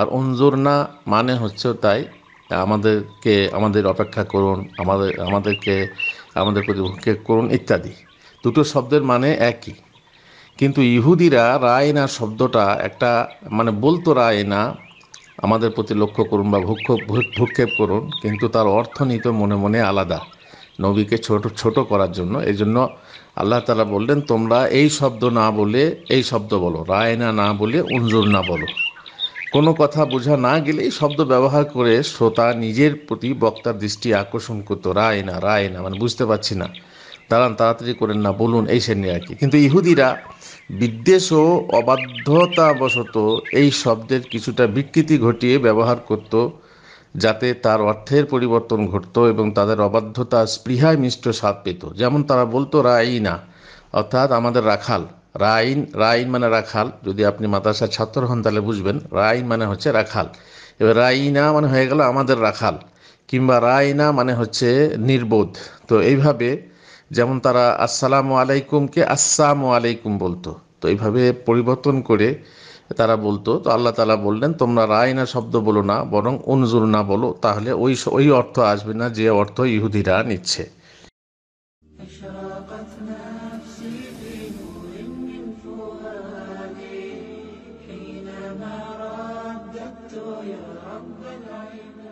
আর না মানে হচ্ছে তাই আমাদেরকে আমাদের অপেক্ষা করুন আমাদের আমাদেরকে আমাদের প্রতিপক্ষে করুন ইত্যাদি দুটো শব্দের মানে একই কিন্তু ইহুদিরা রায়না শব্দটা একটা মানে বলতো রায় না আমাদের প্রতি লক্ষ্য করুন বা ভুক্ষ ভূক্ষেপ করুন কিন্তু তার অর্থ নিত মনে মনে আলাদা নবীকে ছোট ছোট করার জন্য এই জন্য আল্লাহ তালা বললেন তোমরা এই শব্দ না বলে এই শব্দ বলো রায়না না বলে উঞ্জুর না বলো কোনো কথা বোঝা না গেলেই শব্দ ব্যবহার করে শ্রোতা নিজের প্রতি বক্তার দৃষ্টি আকর্ষণ করতো রায় না রায় না মানে বুঝতে পারছি না দাঁড়ান তাড়াতাড়ি করেন না বলুন এই শ্রেণী আর কি কিন্তু ইহুদিরা বিদ্বেষ ও অবাধ্যতাবশত এই শব্দের কিছুটা বিকৃতি ঘটিয়ে ব্যবহার করত যাতে তার অর্থের পরিবর্তন ঘটত এবং তাদের অবাধ্যতা স্পৃহায় মিষ্ট স্বাদ পেত যেমন তারা বলতো রায় না অর্থাৎ আমাদের রাখাল রাইন রাইন মানে রাখাল যদি আপনি মাদ্রাসার ছাত্র হন তাহলে বুঝবেন রাইন মানে হচ্ছে রাখাল এবার রাইনা মানে হয়ে গেল আমাদের রাখাল কিংবা রায়না মানে হচ্ছে নির্বোধ তো এইভাবে যেমন তারা আসসালামু আলাইকুমকে আসসালাম আলাইকুম বলতো তো এইভাবে পরিবর্তন করে তারা বলতো তো আল্লাহ তালা বললেন তোমরা রায়না শব্দ বলো না বরং অনজুর না বলো তাহলে ওই ওই অর্থ আসবে না যে অর্থ ইহুদিরা নিচ্ছে العين